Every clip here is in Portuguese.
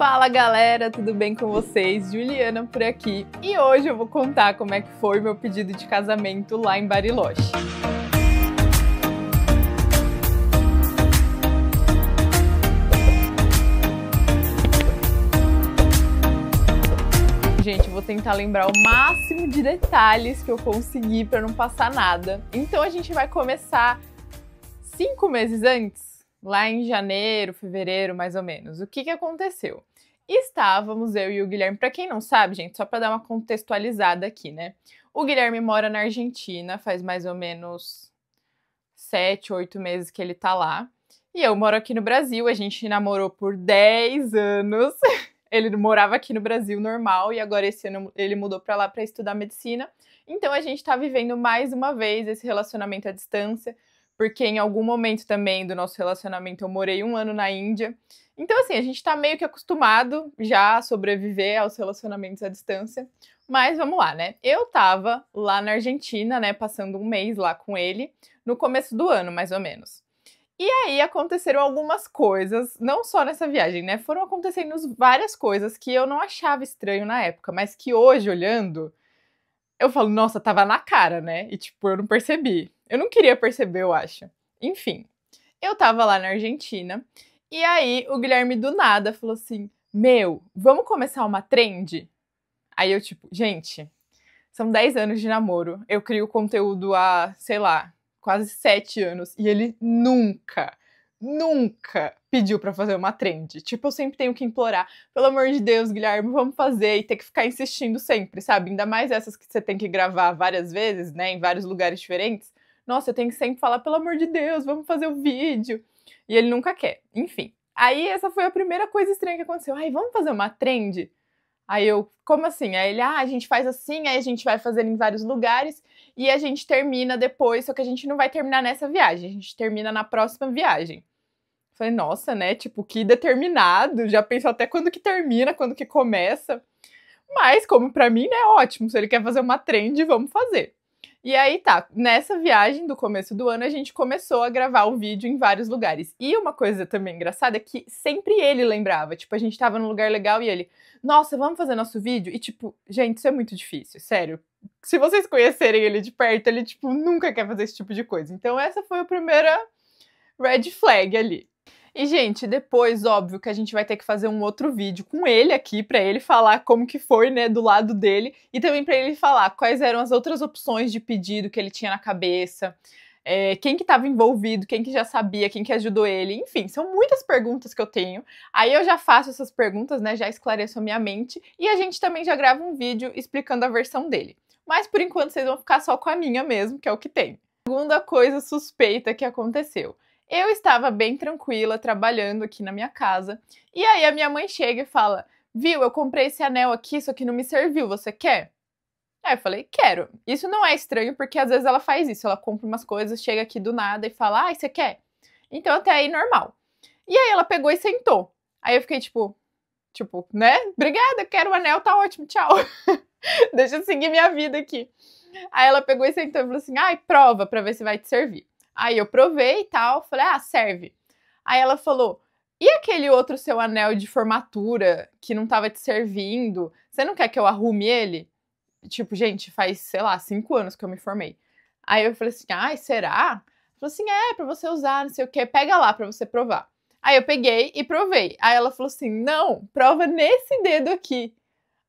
Fala galera, tudo bem com vocês? Juliana por aqui e hoje eu vou contar como é que foi meu pedido de casamento lá em Bariloche. gente, vou tentar lembrar o máximo de detalhes que eu conseguir para não passar nada. Então a gente vai começar cinco meses antes, lá em janeiro, fevereiro, mais ou menos. O que, que aconteceu? estávamos eu e o Guilherme, para quem não sabe, gente, só para dar uma contextualizada aqui, né? O Guilherme mora na Argentina, faz mais ou menos sete, oito meses que ele tá lá. E eu moro aqui no Brasil, a gente namorou por 10 anos. Ele morava aqui no Brasil normal e agora esse ano ele mudou para lá para estudar medicina. Então a gente tá vivendo mais uma vez esse relacionamento à distância porque em algum momento também do nosso relacionamento eu morei um ano na Índia. Então, assim, a gente tá meio que acostumado já a sobreviver aos relacionamentos à distância. Mas vamos lá, né? Eu tava lá na Argentina, né? Passando um mês lá com ele, no começo do ano, mais ou menos. E aí aconteceram algumas coisas, não só nessa viagem, né? Foram acontecendo várias coisas que eu não achava estranho na época, mas que hoje, olhando, eu falo, nossa, tava na cara, né? E tipo, eu não percebi. Eu não queria perceber, eu acho. Enfim, eu tava lá na Argentina e aí o Guilherme do nada falou assim: Meu, vamos começar uma trend? Aí eu, tipo, gente, são 10 anos de namoro. Eu crio conteúdo há, sei lá, quase 7 anos e ele nunca nunca pediu para fazer uma trend. Tipo, eu sempre tenho que implorar, pelo amor de Deus, Guilherme, vamos fazer e ter que ficar insistindo sempre, sabe? Ainda mais essas que você tem que gravar várias vezes, né, em vários lugares diferentes. Nossa, eu tenho que sempre falar, pelo amor de Deus, vamos fazer o um vídeo. E ele nunca quer. Enfim. Aí essa foi a primeira coisa estranha que aconteceu. Ai, vamos fazer uma trend? Aí eu, como assim? Aí ele, ah, a gente faz assim, aí a gente vai fazendo em vários lugares e a gente termina depois, só que a gente não vai terminar nessa viagem, a gente termina na próxima viagem. Falei, nossa, né? Tipo, que determinado. Já pensou até quando que termina, quando que começa. Mas, como para mim, né? É ótimo. Se ele quer fazer uma trend, vamos fazer. E aí tá, nessa viagem do começo do ano a gente começou a gravar o vídeo em vários lugares. E uma coisa também engraçada é que sempre ele lembrava, tipo, a gente tava num lugar legal e ele, nossa, vamos fazer nosso vídeo? E tipo, gente, isso é muito difícil, sério. Se vocês conhecerem ele de perto, ele tipo nunca quer fazer esse tipo de coisa. Então essa foi a primeira red flag ali. E, gente, depois, óbvio, que a gente vai ter que fazer um outro vídeo com ele aqui, para ele falar como que foi, né, do lado dele, e também para ele falar quais eram as outras opções de pedido que ele tinha na cabeça, é, quem que estava envolvido, quem que já sabia, quem que ajudou ele, enfim, são muitas perguntas que eu tenho. Aí eu já faço essas perguntas, né, já esclareço a minha mente, e a gente também já grava um vídeo explicando a versão dele. Mas por enquanto vocês vão ficar só com a minha mesmo, que é o que tem. Segunda coisa suspeita que aconteceu. Eu estava bem tranquila trabalhando aqui na minha casa. E aí a minha mãe chega e fala: Viu, eu comprei esse anel aqui, só que não me serviu, você quer? Aí eu falei, quero. Isso não é estranho, porque às vezes ela faz isso, ela compra umas coisas, chega aqui do nada e fala, ah, você quer? Então até aí normal. E aí ela pegou e sentou. Aí eu fiquei tipo, tipo, né? Obrigada, quero o anel, tá ótimo, tchau. Deixa eu seguir minha vida aqui. Aí ela pegou e sentou e falou assim, ai, prova pra ver se vai te servir. Aí eu provei e tal, falei, ah, serve. Aí ela falou, e aquele outro seu anel de formatura que não tava te servindo? Você não quer que eu arrume ele? Tipo, gente, faz, sei lá, cinco anos que eu me formei. Aí eu falei assim, ai, será? Falou assim, é, pra você usar, não sei o que, pega lá pra você provar. Aí eu peguei e provei. Aí ela falou assim, não, prova nesse dedo aqui.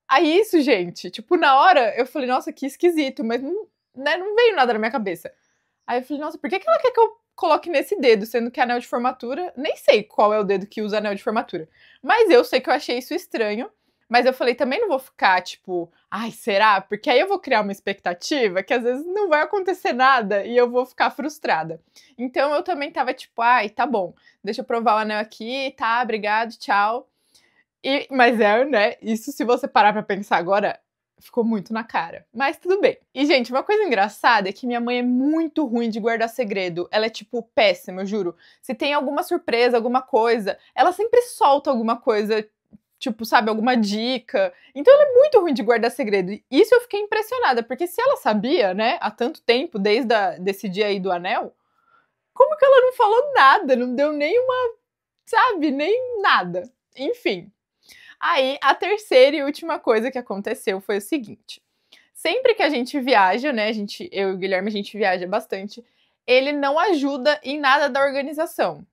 Aí isso, gente, tipo, na hora eu falei, nossa, que esquisito, mas não, né, não veio nada na minha cabeça. Aí eu falei, nossa, por que, que ela quer que eu coloque nesse dedo, sendo que é anel de formatura, nem sei qual é o dedo que usa anel de formatura. Mas eu sei que eu achei isso estranho. Mas eu falei, também não vou ficar tipo, ai, será? Porque aí eu vou criar uma expectativa que às vezes não vai acontecer nada e eu vou ficar frustrada. Então eu também tava tipo, ai, tá bom, deixa eu provar o anel aqui, tá, obrigado, tchau. E, mas é, né? Isso se você parar pra pensar agora, ficou muito na cara. Mas tudo bem. E, gente, uma coisa engraçada é que minha mãe é muito ruim de guardar segredo. Ela é, tipo, péssima, eu juro. Se tem alguma surpresa, alguma coisa, ela sempre solta alguma coisa. Tipo, sabe, alguma dica. Então ela é muito ruim de guardar segredo. E isso eu fiquei impressionada, porque se ela sabia, né, há tanto tempo, desde a, desse dia aí do anel, como que ela não falou nada? Não deu nenhuma, sabe, nem nada. Enfim, Aí, a terceira e última coisa que aconteceu foi o seguinte. Sempre que a gente viaja, né, a gente, eu e o Guilherme, a gente viaja bastante, ele não ajuda em nada da organização.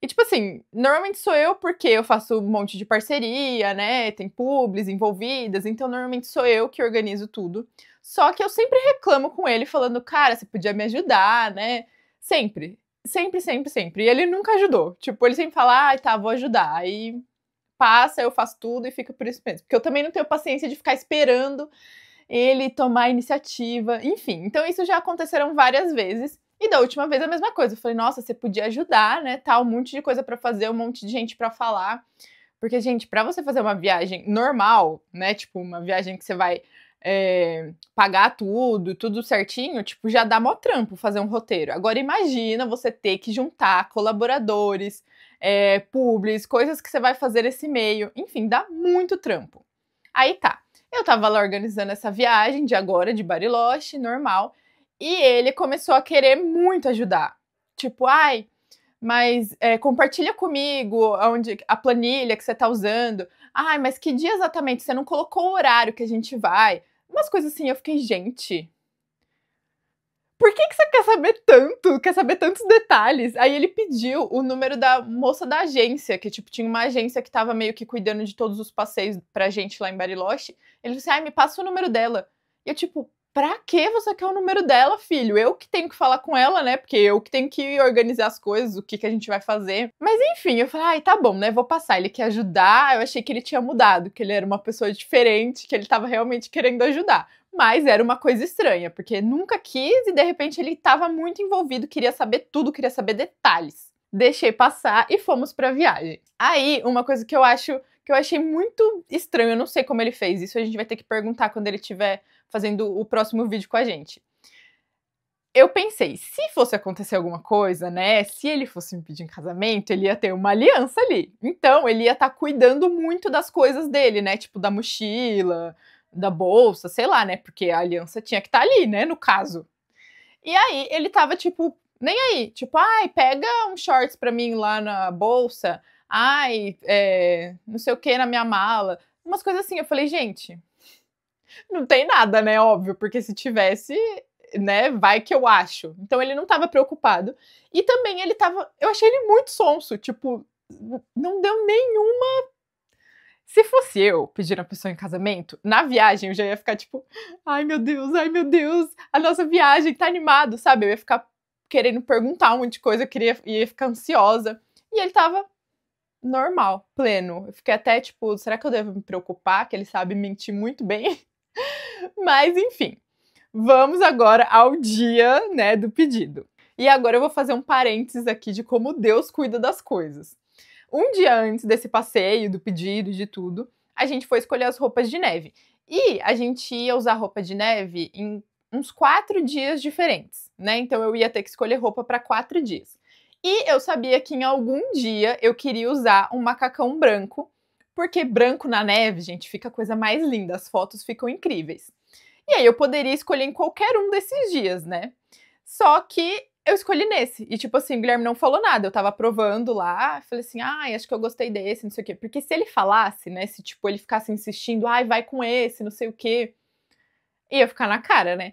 E, tipo assim, normalmente sou eu porque eu faço um monte de parceria, né? Tem pubs envolvidas, então normalmente sou eu que organizo tudo. Só que eu sempre reclamo com ele, falando, cara, você podia me ajudar, né? Sempre. Sempre, sempre, sempre. E ele nunca ajudou. Tipo, ele sempre fala, ah, tá, vou ajudar. E passa, eu faço tudo e fica por isso mesmo. Porque eu também não tenho paciência de ficar esperando ele tomar a iniciativa, enfim. Então isso já aconteceram várias vezes. E da última vez a mesma coisa. Eu falei, nossa, você podia ajudar, né? Tal, tá um monte de coisa para fazer, um monte de gente para falar. Porque, gente, para você fazer uma viagem normal, né? Tipo, uma viagem que você vai é, pagar tudo, tudo certinho, tipo, já dá mó trampo fazer um roteiro. Agora imagina você ter que juntar colaboradores, é, publis, coisas que você vai fazer esse meio, enfim, dá muito trampo. Aí tá, eu tava lá organizando essa viagem de agora, de Bariloche, normal, e ele começou a querer muito ajudar. Tipo, ai, mas é, compartilha comigo onde, a planilha que você tá usando. Ai, mas que dia exatamente? Você não colocou o horário que a gente vai? Umas coisas assim, eu fiquei, gente, por que, que você quer saber tanto? Quer saber tantos detalhes? Aí ele pediu o número da moça da agência, que tipo, tinha uma agência que tava meio que cuidando de todos os passeios pra gente lá em Bariloche. Ele disse, assim, ai, me passa o número dela. E eu, tipo, pra que você quer o número dela, filho? Eu que tenho que falar com ela, né? Porque eu que tenho que organizar as coisas, o que, que a gente vai fazer. Mas enfim, eu falei, ai, tá bom, né? Vou passar. Ele quer ajudar. Eu achei que ele tinha mudado, que ele era uma pessoa diferente, que ele tava realmente querendo ajudar. Mas era uma coisa estranha, porque nunca quis e de repente ele estava muito envolvido, queria saber tudo, queria saber detalhes. Deixei passar e fomos para a viagem. Aí, uma coisa que eu acho que eu achei muito estranho, eu não sei como ele fez isso, a gente vai ter que perguntar quando ele estiver fazendo o próximo vídeo com a gente. Eu pensei, se fosse acontecer alguma coisa, né? Se ele fosse me pedir em casamento, ele ia ter uma aliança ali. Então, ele ia estar tá cuidando muito das coisas dele, né? Tipo, da mochila, da bolsa, sei lá, né? Porque a aliança tinha que estar tá ali, né? No caso. E aí ele tava tipo, nem aí, tipo, ai, pega um shorts pra mim lá na bolsa, ai, é, não sei o que na minha mala, umas coisas assim. Eu falei, gente, não tem nada, né? Óbvio, porque se tivesse, né? Vai que eu acho. Então ele não tava preocupado. E também ele tava, eu achei ele muito sonso, tipo, não deu nenhuma se fosse eu pedir a pessoa em casamento, na viagem eu já ia ficar tipo, ai meu Deus, ai meu Deus, a nossa viagem tá animado, sabe? Eu ia ficar querendo perguntar um monte de coisa, eu queria, ia ficar ansiosa. E ele tava normal, pleno. Eu fiquei até tipo, será que eu devo me preocupar? Que ele sabe mentir muito bem. Mas enfim, vamos agora ao dia, né, do pedido. E agora eu vou fazer um parênteses aqui de como Deus cuida das coisas. Um dia antes desse passeio, do pedido e de tudo, a gente foi escolher as roupas de neve. E a gente ia usar roupa de neve em uns quatro dias diferentes, né? Então eu ia ter que escolher roupa para quatro dias. E eu sabia que em algum dia eu queria usar um macacão branco, porque branco na neve, gente, fica a coisa mais linda, as fotos ficam incríveis. E aí eu poderia escolher em qualquer um desses dias, né? Só que eu escolhi nesse. E, tipo assim, o Guilherme não falou nada. Eu tava provando lá, falei assim, ai, ah, acho que eu gostei desse, não sei o quê. Porque se ele falasse, né? Se, tipo, ele ficasse insistindo, ai, vai com esse, não sei o quê, ia ficar na cara, né?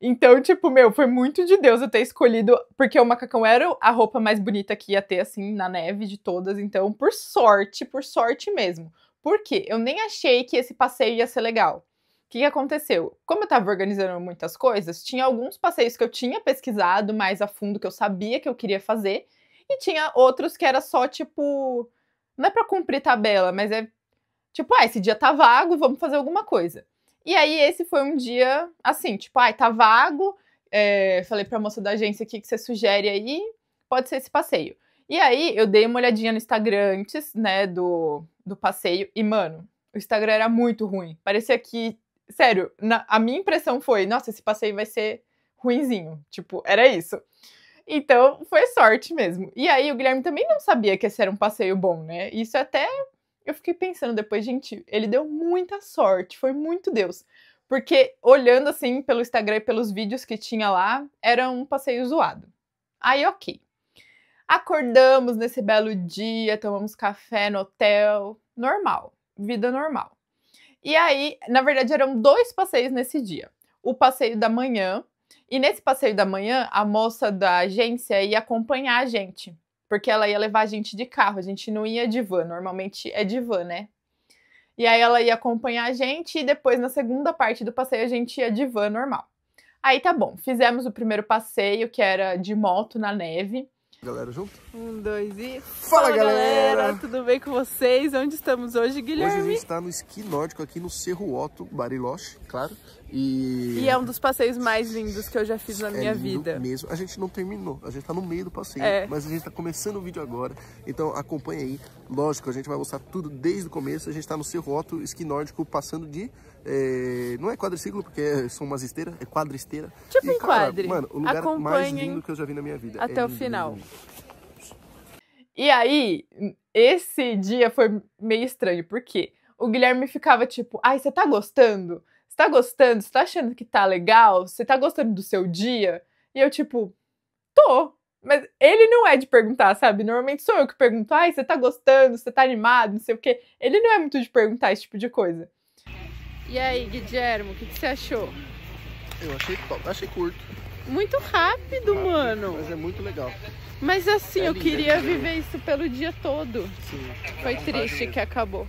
Então, tipo, meu, foi muito de Deus eu ter escolhido, porque o macacão era a roupa mais bonita que ia ter, assim, na neve de todas. Então, por sorte, por sorte mesmo. Por quê? Eu nem achei que esse passeio ia ser legal. O que aconteceu? Como eu estava organizando muitas coisas, tinha alguns passeios que eu tinha pesquisado mais a fundo, que eu sabia que eu queria fazer, e tinha outros que era só tipo. Não é para cumprir tabela, mas é tipo, ah, esse dia tá vago, vamos fazer alguma coisa. E aí esse foi um dia assim, tipo, ai, ah, tá vago. É, falei pra moça da agência aqui que você sugere aí, pode ser esse passeio. E aí eu dei uma olhadinha no Instagram antes, né, do, do passeio, e mano, o Instagram era muito ruim. Parecia que sério, na, a minha impressão foi, nossa, esse passeio vai ser ruinzinho. Tipo, era isso. Então, foi sorte mesmo. E aí, o Guilherme também não sabia que esse era um passeio bom, né? Isso até eu fiquei pensando depois, gente, ele deu muita sorte, foi muito Deus. Porque olhando assim pelo Instagram e pelos vídeos que tinha lá, era um passeio zoado. Aí, ok. Acordamos nesse belo dia, tomamos café no hotel, normal, vida normal. E aí, na verdade, eram dois passeios nesse dia. O passeio da manhã, e nesse passeio da manhã, a moça da agência ia acompanhar a gente, porque ela ia levar a gente de carro, a gente não ia de van, normalmente é de van, né? E aí ela ia acompanhar a gente e depois na segunda parte do passeio a gente ia de van normal. Aí tá bom, fizemos o primeiro passeio, que era de moto na neve. Galera junto? Um, dois e... Fala, Fala galera! galera! Tudo bem com vocês? Onde estamos hoje, Guilherme? Hoje a gente está no esqui nórdico aqui no Cerro Otto, Bariloche, claro. E... e é um dos passeios mais lindos que eu já fiz na é minha vida. mesmo. A gente não terminou, a gente está no meio do passeio, é. mas a gente está começando o vídeo agora. Então acompanha aí. Lógico, a gente vai mostrar tudo desde o começo. A gente está no Cerro Otto, esqui nórdico, passando de... É... não é quadriciclo, porque são umas esteiras, é esteira Tipo e, um cara, quadre. Mano, o lugar Acompanhem mais lindo que eu já vi na minha vida. Até é o final. Lindo. E aí, esse dia foi meio estranho, porque o Guilherme ficava tipo, ai, você tá gostando? Você tá gostando? Você tá achando que tá legal? Você tá gostando do seu dia? E eu, tipo, tô. Mas ele não é de perguntar, sabe? Normalmente sou eu que pergunto, ai, você tá gostando? Você tá animado? Não sei o quê. Ele não é muito de perguntar esse tipo de coisa. E aí, Guilherme, o que, que você achou? Eu achei top, achei curto. Muito rápido, rápido, mano. Mas é muito legal. Mas assim, é eu lindo, é queria é viver isso pelo dia todo. Sim. É Foi triste que acabou.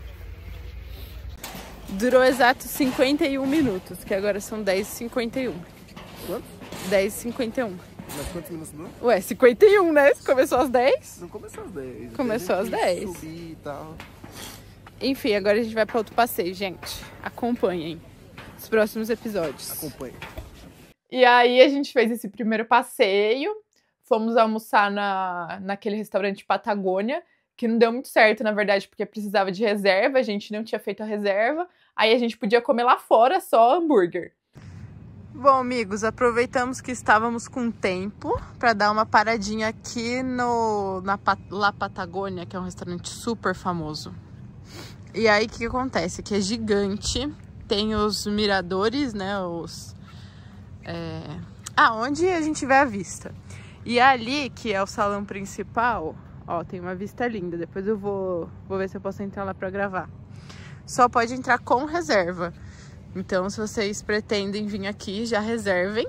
Durou exato 51 minutos, que agora são 10h51. Quanto? 10h51. Mas quantos minutos durou? Ué, 51, né? Começou às 10? Não começou às 10. Começou às 10. Subir e tal. Enfim, agora a gente vai para outro passeio, gente. Acompanhem os próximos episódios. Acompanhem. E aí a gente fez esse primeiro passeio, fomos almoçar na, naquele restaurante Patagônia, que não deu muito certo, na verdade, porque precisava de reserva, a gente não tinha feito a reserva, aí a gente podia comer lá fora só hambúrguer. Bom, amigos, aproveitamos que estávamos com tempo para dar uma paradinha aqui no na La Patagônia, que é um restaurante super famoso. E aí o que, que acontece? Que é gigante, tem os miradores, né, os é... Aonde a gente vê a vista. E ali, que é o salão principal, ó, tem uma vista linda. Depois eu vou, vou ver se eu posso entrar lá pra gravar. Só pode entrar com reserva. Então, se vocês pretendem vir aqui, já reservem.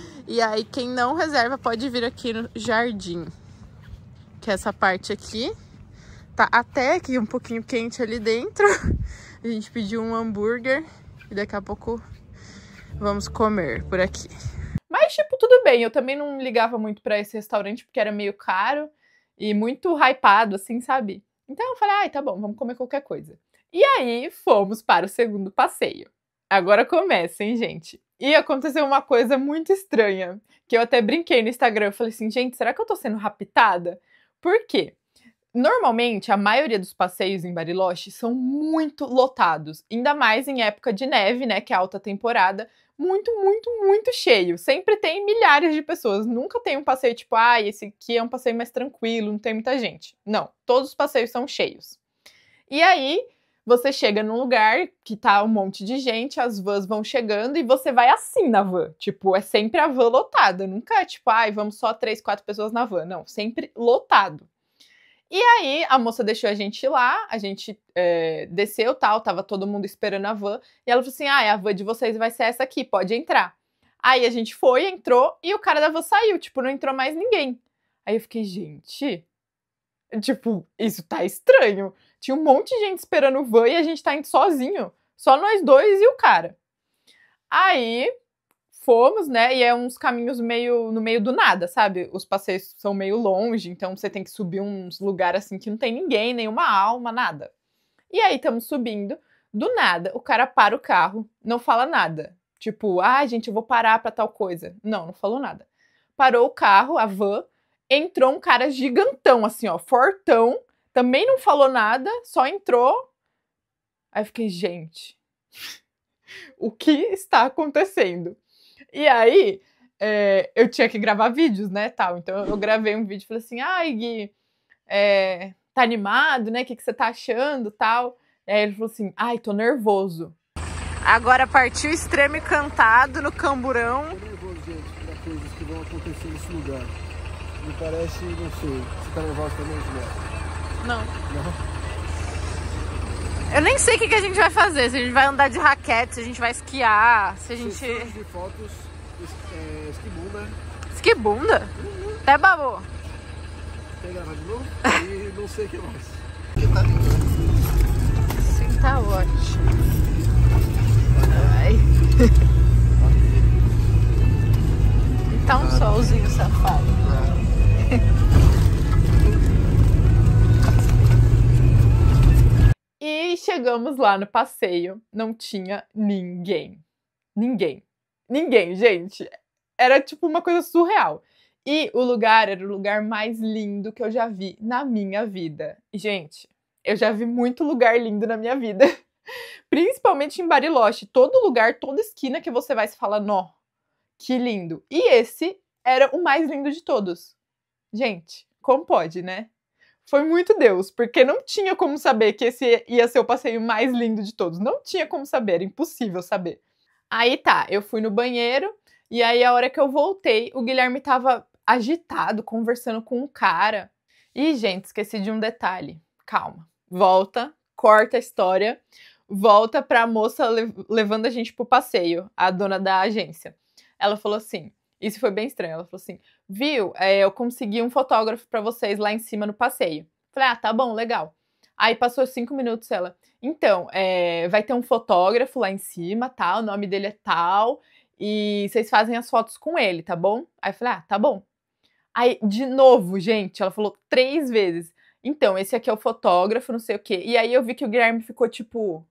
e aí, quem não reserva pode vir aqui no jardim. Que é essa parte aqui. Tá até aqui um pouquinho quente ali dentro. A gente pediu um hambúrguer. E daqui a pouco vamos comer por aqui. Mas, tipo, tudo bem. Eu também não ligava muito para esse restaurante porque era meio caro e muito hypado, assim, sabe? Então eu falei, ai, ah, tá bom, vamos comer qualquer coisa. E aí fomos para o segundo passeio. Agora começa, hein, gente? E aconteceu uma coisa muito estranha, que eu até brinquei no Instagram. Eu falei assim, gente, será que eu tô sendo raptada? Por quê? Normalmente, a maioria dos passeios em Bariloche são muito lotados, ainda mais em época de neve, né, que é alta temporada, muito, muito, muito cheio. Sempre tem milhares de pessoas. Nunca tem um passeio tipo, ah, esse aqui é um passeio mais tranquilo, não tem muita gente. Não, todos os passeios são cheios. E aí, você chega num lugar que tá um monte de gente, as vans vão chegando e você vai assim na van. Tipo, é sempre a van lotada. Nunca é tipo, ah, vamos só três, quatro pessoas na van. Não, sempre lotado. E aí a moça deixou a gente lá, a gente é, desceu tal, tava todo mundo esperando a van. E ela falou assim: ah, é, a van de vocês vai ser essa aqui, pode entrar. Aí a gente foi, entrou e o cara da van saiu, tipo, não entrou mais ninguém. Aí eu fiquei, gente, tipo, isso tá estranho. Tinha um monte de gente esperando o van e a gente tá indo sozinho. Só nós dois e o cara. Aí fomos, né? E é uns caminhos meio no meio do nada, sabe? Os passeios são meio longe, então você tem que subir uns lugares assim que não tem ninguém, nenhuma alma, nada. E aí estamos subindo, do nada, o cara para o carro, não fala nada. Tipo, ah, gente, eu vou parar para tal coisa. Não, não falou nada. Parou o carro, a van, entrou um cara gigantão, assim, ó, fortão, também não falou nada, só entrou. Aí fiquei, gente, o que está acontecendo? E aí, é, eu tinha que gravar vídeos, né, tal. Então eu gravei um vídeo e falei assim, ai, Gui, é, tá animado, né? O que, que você tá achando, tal. E aí ele falou assim, ai, tô nervoso. Agora partiu extremo e cantado no camburão. Tô nervoso, gente, pra coisas que vão acontecer nesse lugar. Me parece, não sei, você tá nervoso também, Juliana? Não. Não? Eu nem sei o que, que a gente vai fazer, se a gente vai andar de raquete, se a gente vai esquiar, se a gente... de fotos, é, esquibunda. Esquibunda? Uhum. Até babou. Quer gravar de novo? e não sei o que mais. Assim tá ótimo. Ai. tá um solzinho safado. chegamos lá no passeio, não tinha ninguém. Ninguém. Ninguém, gente. Era tipo uma coisa surreal. E o lugar era o lugar mais lindo que eu já vi na minha vida. E, gente, eu já vi muito lugar lindo na minha vida. Principalmente em Bariloche. Todo lugar, toda esquina que você vai se fala, nó, que lindo. E esse era o mais lindo de todos. Gente, como pode, né? foi muito Deus, porque não tinha como saber que esse ia ser o passeio mais lindo de todos. Não tinha como saber, era impossível saber. Aí tá, eu fui no banheiro e aí a hora que eu voltei, o Guilherme tava agitado, conversando com um cara. E gente, esqueci de um detalhe. Calma. Volta, corta a história, volta pra moça lev levando a gente pro passeio, a dona da agência. Ela falou assim: isso foi bem estranho. Ela falou assim: viu, é, eu consegui um fotógrafo para vocês lá em cima no passeio. Falei, ah, tá bom, legal. Aí passou cinco minutos ela. Então, é, vai ter um fotógrafo lá em cima, tá? O nome dele é tal. E vocês fazem as fotos com ele, tá bom? Aí eu falei, ah, tá bom. Aí, de novo, gente, ela falou três vezes. Então, esse aqui é o fotógrafo, não sei o quê. E aí eu vi que o Guilherme ficou tipo,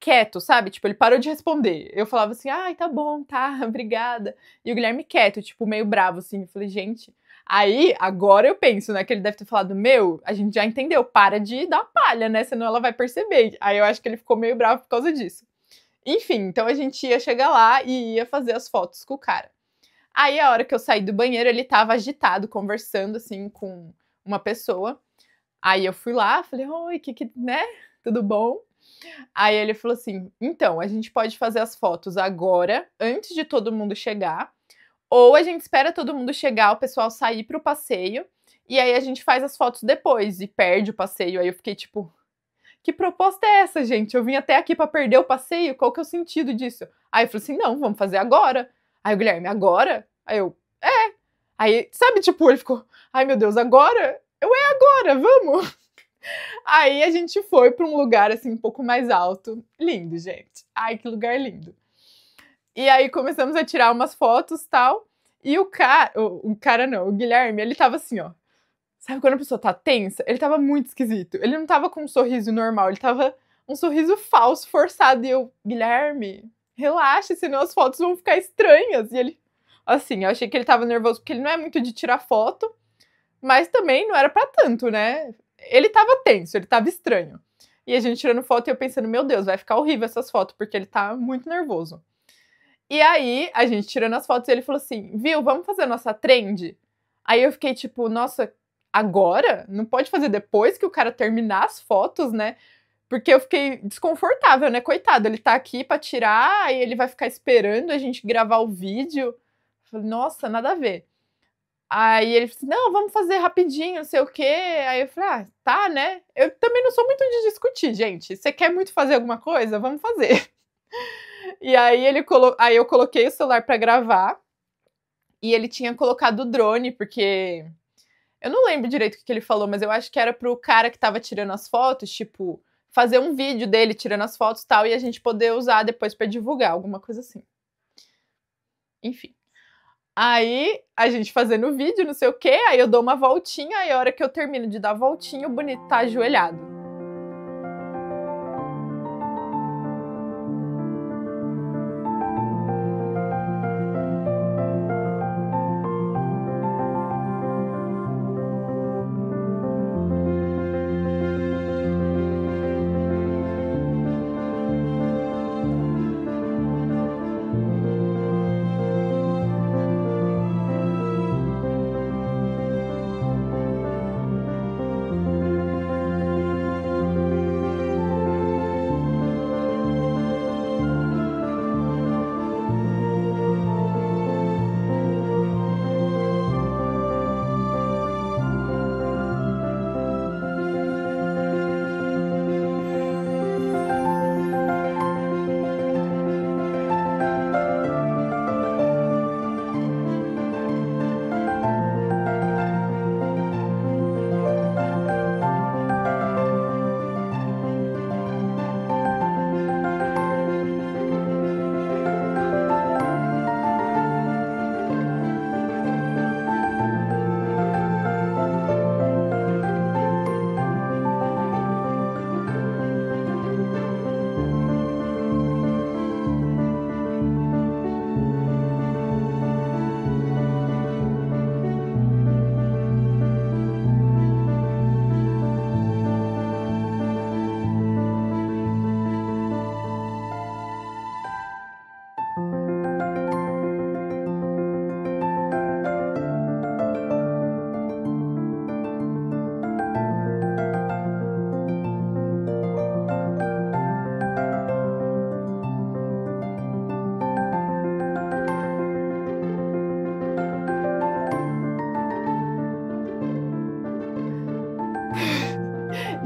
quieto, sabe? Tipo, ele parou de responder. Eu falava assim, ai, tá bom, tá, obrigada. E o Guilherme quieto, tipo, meio bravo, assim. Eu falei, gente. Aí, agora eu penso, né, que ele deve ter falado, meu, a gente já entendeu, para de dar palha, né? Senão ela vai perceber. Aí eu acho que ele ficou meio bravo por causa disso. Enfim, então a gente ia chegar lá e ia fazer as fotos com o cara. Aí, a hora que eu saí do banheiro, ele tava agitado, conversando, assim, com uma pessoa. Aí eu fui lá, falei, oi, que que, né? Tudo bom? Aí ele falou assim: então, a gente pode fazer as fotos agora, antes de todo mundo chegar, ou a gente espera todo mundo chegar, o pessoal sair para o passeio, e aí a gente faz as fotos depois e perde o passeio. Aí eu fiquei tipo: que proposta é essa, gente? Eu vim até aqui para perder o passeio? Qual que é o sentido disso? Aí eu falei assim: não, vamos fazer agora. Aí o Guilherme, agora? Aí eu, é. Aí, sabe, tipo, ele ficou: ai meu Deus, agora? Eu, é agora, vamos. Aí a gente foi para um lugar assim um pouco mais alto. Lindo, gente. Ai, que lugar lindo. E aí começamos a tirar umas fotos, tal. E o cara, o, cara não, o Guilherme, ele tava assim, ó. Sabe quando a pessoa tá tensa? Ele tava muito esquisito. Ele não tava com um sorriso normal, ele tava um sorriso falso, forçado. E eu, Guilherme, relaxa, senão as fotos vão ficar estranhas. E ele, assim, eu achei que ele tava nervoso, porque ele não é muito de tirar foto, mas também não era para tanto, né? ele tava tenso, ele tava estranho. E a gente tirando foto e eu pensando, meu Deus, vai ficar horrível essas fotos, porque ele tá muito nervoso. E aí, a gente tirando as fotos, ele falou assim: viu, vamos fazer a nossa trend? Aí eu fiquei tipo, nossa, agora? Não pode fazer depois que o cara terminar as fotos, né? Porque eu fiquei desconfortável, né? Coitado, ele tá aqui pra tirar, aí ele vai ficar esperando a gente gravar o vídeo. falei, nossa, nada a ver. Aí ele disse, assim, não, vamos fazer rapidinho, não sei o quê. Aí eu falei, ah, tá, né? Eu também não sou muito de discutir, gente. Você quer muito fazer alguma coisa? Vamos fazer. E aí ele colo... aí eu coloquei o celular para gravar. E ele tinha colocado o drone, porque eu não lembro direito o que, ele falou, mas eu acho que era pro cara que tava tirando as fotos, tipo, fazer um vídeo dele tirando as fotos e tal, e a gente poder usar depois para divulgar, alguma coisa assim. Enfim. Aí a gente fazendo vídeo, não sei o quê, aí eu dou uma voltinha, aí a hora que eu termino de dar a voltinha, o bonito tá ajoelhado.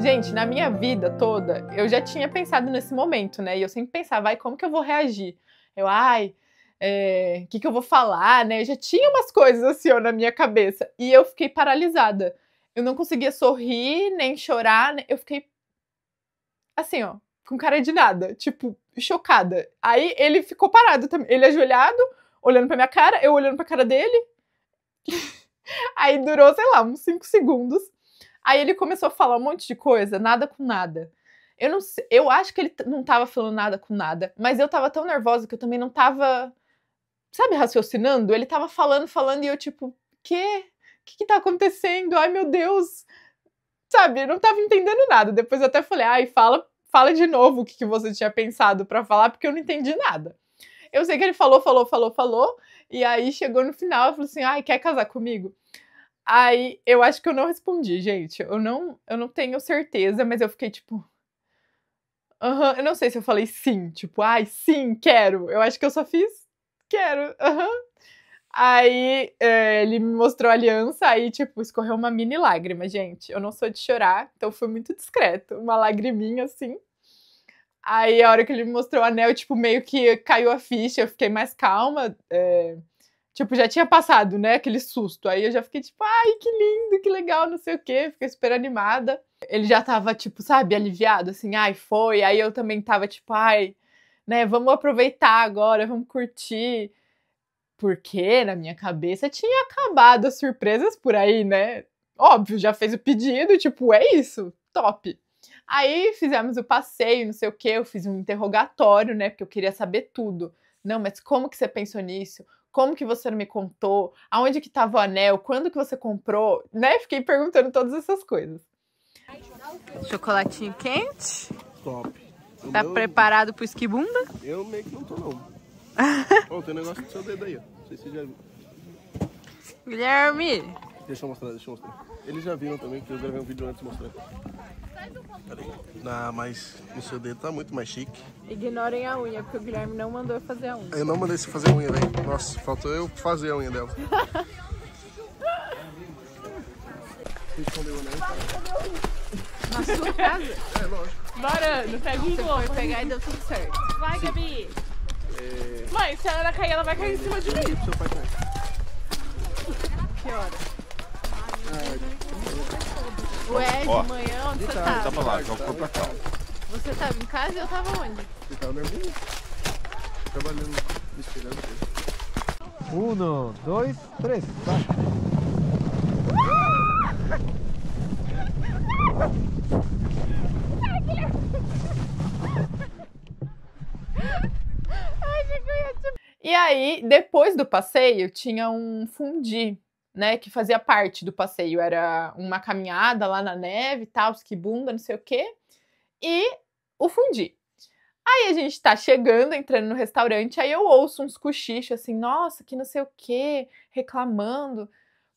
Gente, na minha vida toda, eu já tinha pensado nesse momento, né? E eu sempre pensava, ai, como que eu vou reagir? Eu, ai, o é, que, que eu vou falar, né? Eu já tinha umas coisas assim ó, na minha cabeça. E eu fiquei paralisada. Eu não conseguia sorrir, nem chorar. Eu fiquei assim, ó, com cara de nada, tipo, chocada. Aí ele ficou parado também. Ele ajoelhado, olhando pra minha cara, eu olhando pra cara dele. Aí durou, sei lá, uns 5 segundos. Aí ele começou a falar um monte de coisa, nada com nada. Eu não sei, eu acho que ele não tava falando nada com nada, mas eu tava tão nervosa que eu também não tava, sabe, raciocinando. Ele tava falando, falando e eu tipo, quê? O que que tá acontecendo? Ai, meu Deus. Sabe, eu não tava entendendo nada. Depois eu até falei: "Ai, fala, fala de novo o que que você tinha pensado para falar, porque eu não entendi nada". Eu sei que ele falou, falou, falou, falou, e aí chegou no final e falou assim: "Ai, quer casar comigo?" Aí eu acho que eu não respondi, gente. Eu não, eu não tenho certeza, mas eu fiquei tipo. Aham, eu não sei se eu falei sim, tipo, ai, sim, quero. Eu acho que eu só fiz quero. Aham. Aí é, ele me mostrou a aliança, aí, tipo, escorreu uma mini lágrima, gente. Eu não sou de chorar, então foi muito discreto. Uma lagriminha assim. Aí a hora que ele me mostrou o anel, tipo, meio que caiu a ficha, eu fiquei mais calma. É Tipo, já tinha passado, né? Aquele susto. Aí eu já fiquei tipo, ai, que lindo, que legal, não sei o quê. Fiquei super animada. Ele já tava, tipo, sabe, aliviado, assim, ai, foi. Aí eu também tava, tipo, ai, né, vamos aproveitar agora, vamos curtir. Porque na minha cabeça tinha acabado as surpresas por aí, né? Óbvio, já fez o pedido, tipo, é isso, top. Aí fizemos o passeio, não sei o quê, eu fiz um interrogatório, né? Porque eu queria saber tudo. Não, mas como que você pensou nisso? como que você não me contou? Aonde que estava o anel? Quando que você comprou? Né? Fiquei perguntando todas essas coisas. Chocolatinho quente? Top. O tá meu... preparado pro esquibunda? Eu meio que não tô, não. oh, tem um negócio no seu dedo aí, ó. Não sei se você já viu. Guilherme! Deixa eu mostrar, deixa eu mostrar. Eles já viram também, que eu gravei um vídeo antes mostrando. Ah, mas o seu dedo tá muito mais chique. Ignorem a unha, porque o Guilherme não mandou eu fazer a unha. Eu não mandei você fazer a unha, velho. Nossa, faltou eu fazer a unha dela. Na sua casa? É, lógico. Bora, não pega um pouco. Foi pegar e deu tudo certo. Vai, Sim. Gabi. É... Mãe, se ela cair, ela vai cair em cima de mim. Tá que hora? Ai. O Ed, de manhã, onde você tava? Eu tava lá, então foi pra cá. Você tava em casa e eu tava onde? Você tava dormindo. Trabalhando, me esperando. Um, dois, três, vai. E aí, depois do passeio, tinha um fundi né, que fazia parte do passeio. Era uma caminhada lá na neve e tal, esquibunda, não sei o quê. E o fundi. Aí a gente tá chegando, entrando no restaurante, aí eu ouço uns cochichos assim, nossa, que não sei o quê, reclamando.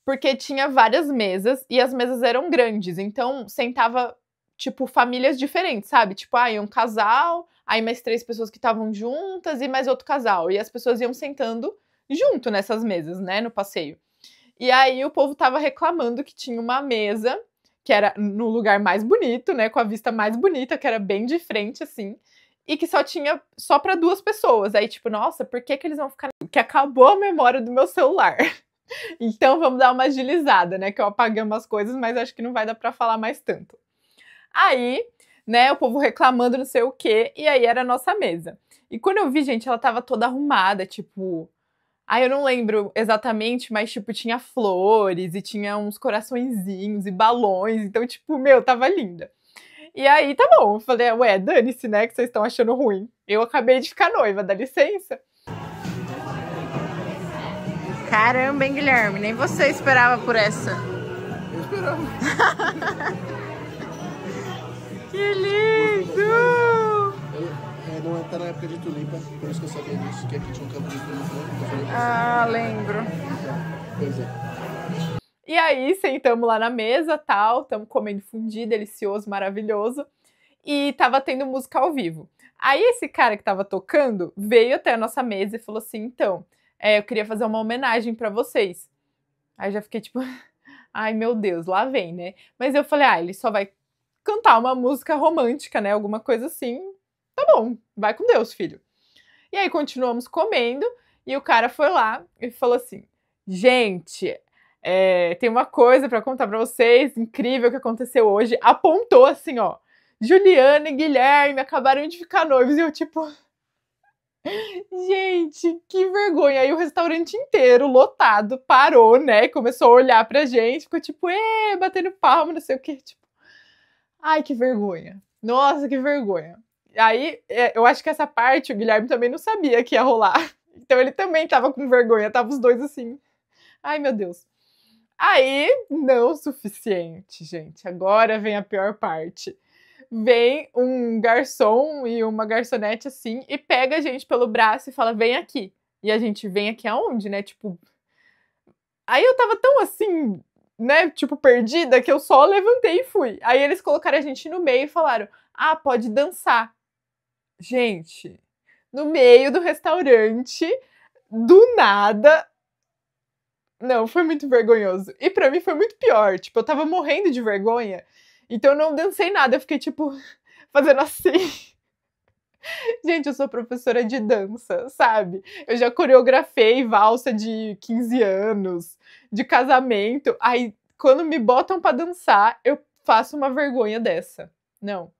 Porque tinha várias mesas e as mesas eram grandes, então sentava, tipo, famílias diferentes, sabe? Tipo, aí ah, um casal, aí mais três pessoas que estavam juntas e mais outro casal. E as pessoas iam sentando junto nessas mesas, né, no passeio. E aí o povo tava reclamando que tinha uma mesa, que era no lugar mais bonito, né, com a vista mais bonita, que era bem de frente assim, e que só tinha só para duas pessoas. Aí tipo, nossa, por que que eles vão ficar que acabou a memória do meu celular? então vamos dar uma agilizada, né, que eu apaguei umas coisas, mas acho que não vai dar para falar mais tanto. Aí, né, o povo reclamando não sei o quê, e aí era a nossa mesa. E quando eu vi, gente, ela tava toda arrumada, tipo, ah, eu não lembro exatamente, mas, tipo, tinha flores e tinha uns coraçõezinhos e balões. Então, tipo, meu, tava linda. E aí, tá bom. Eu falei, ué, dane-se, né, que vocês estão achando ruim. Eu acabei de ficar noiva, dá licença. Caramba, hein, Guilherme? Nem você esperava por essa. Eu esperava. que lindo! não está na época de tulipa, por isso que eu sabia disso, que aqui tinha um campo de tulipa. Né? Então, ah, lembro. Então, pois é. E aí, sentamos lá na mesa, tal, estamos comendo fundi, delicioso, maravilhoso, e tava tendo música ao vivo. Aí esse cara que tava tocando veio até a nossa mesa e falou assim: então, é, eu queria fazer uma homenagem para vocês. Aí já fiquei tipo, ai meu Deus, lá vem, né? Mas eu falei, ah, ele só vai cantar uma música romântica, né? Alguma coisa assim, tá bom, vai com Deus, filho. E aí continuamos comendo e o cara foi lá e falou assim: gente, é, tem uma coisa para contar para vocês incrível que aconteceu hoje. Apontou assim, ó. Juliana e Guilherme acabaram de ficar noivos e eu tipo. Gente, que vergonha! Aí o restaurante inteiro, lotado, parou, né? Começou a olhar pra gente, ficou tipo, é, batendo palma, não sei o que. Tipo, ai, que vergonha! Nossa, que vergonha! Aí, é, eu acho que essa parte o Guilherme também não sabia que ia rolar. Então ele também tava com vergonha, tava os dois assim. Ai, meu Deus. Aí, não o suficiente, gente. Agora vem a pior parte. Vem um garçom e uma garçonete assim e pega a gente pelo braço e fala: "Vem aqui". E a gente vem aqui aonde, né? Tipo Aí eu tava tão assim, né, tipo perdida que eu só levantei e fui. Aí eles colocaram a gente no meio e falaram: "Ah, pode dançar". Gente, no meio do restaurante, do nada. Não, foi muito vergonhoso. E para mim foi muito pior. Tipo, eu tava morrendo de vergonha. Então eu não dancei nada. Eu fiquei, tipo, fazendo assim. Gente, eu sou professora de dança, sabe? Eu já coreografei valsa de 15 anos, de casamento. Aí, quando me botam para dançar, eu faço uma vergonha dessa. Não,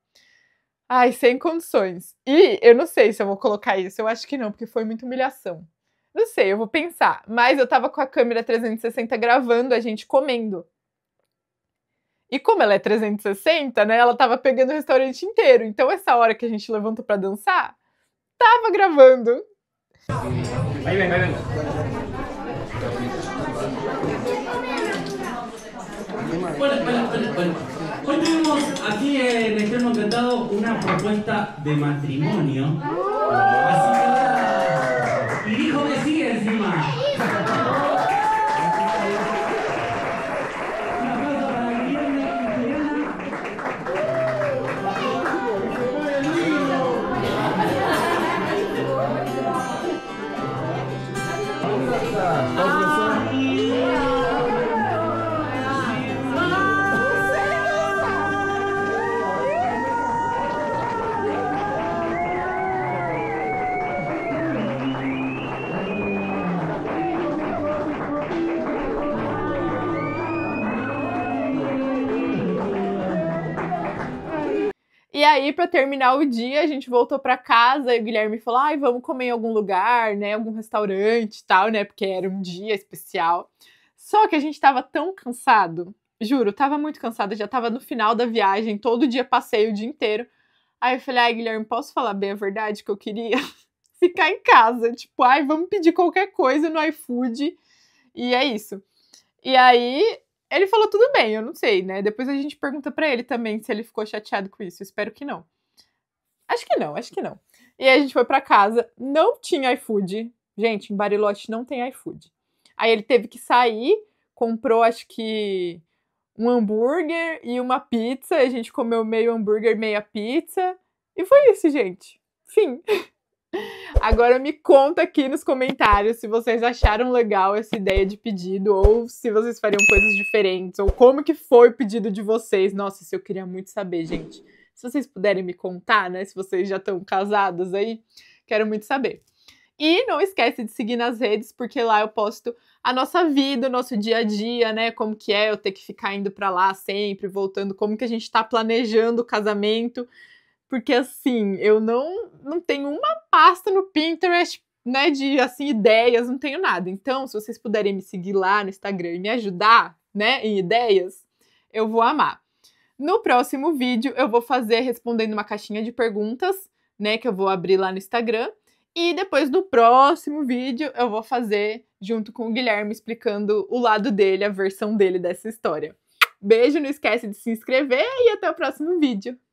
Ai, sem condições. E eu não sei se eu vou colocar isso, eu acho que não, porque foi muita humilhação. Não sei, eu vou pensar. Mas eu tava com a câmera 360 gravando a gente comendo. E como ela é 360, né? Ela tava pegando o restaurante inteiro. Então essa hora que a gente levantou para dançar, tava gravando. Vai, vai, vai, vai. Olha, Hoy tenemos aquí en Extremo Encantado una propuesta de matrimonio. aí, para terminar o dia, a gente voltou para casa e o Guilherme falou: ai, vamos comer em algum lugar, né? Algum restaurante e tal, né? Porque era um dia especial. Só que a gente tava tão cansado, juro, tava muito cansado, já tava no final da viagem, todo dia passei o dia inteiro. Aí eu falei: ai, Guilherme, posso falar bem a verdade que eu queria? Ficar em casa, tipo, ai, vamos pedir qualquer coisa no iFood. E é isso. E aí ele falou tudo bem, eu não sei, né? Depois a gente pergunta para ele também se ele ficou chateado com isso. Eu espero que não. Acho que não, acho que não. E aí a gente foi para casa, não tinha iFood. Gente, em Bariloche não tem iFood. Aí ele teve que sair, comprou acho que um hambúrguer e uma pizza. A gente comeu meio hambúrguer, meia pizza. E foi isso, gente. Fim. Agora me conta aqui nos comentários se vocês acharam legal essa ideia de pedido ou se vocês fariam coisas diferentes ou como que foi o pedido de vocês. Nossa, isso eu queria muito saber, gente. Se vocês puderem me contar, né, se vocês já estão casados aí, quero muito saber. E não esquece de seguir nas redes, porque lá eu posto a nossa vida, o nosso dia a dia, né? Como que é eu ter que ficar indo para lá sempre, voltando, como que a gente tá planejando o casamento. Porque assim, eu não, não tenho uma pasta no Pinterest, né, de assim, ideias, não tenho nada. Então, se vocês puderem me seguir lá no Instagram e me ajudar, né, em ideias, eu vou amar. No próximo vídeo, eu vou fazer respondendo uma caixinha de perguntas, né, que eu vou abrir lá no Instagram. E depois do próximo vídeo, eu vou fazer junto com o Guilherme explicando o lado dele, a versão dele dessa história. Beijo, não esquece de se inscrever e até o próximo vídeo.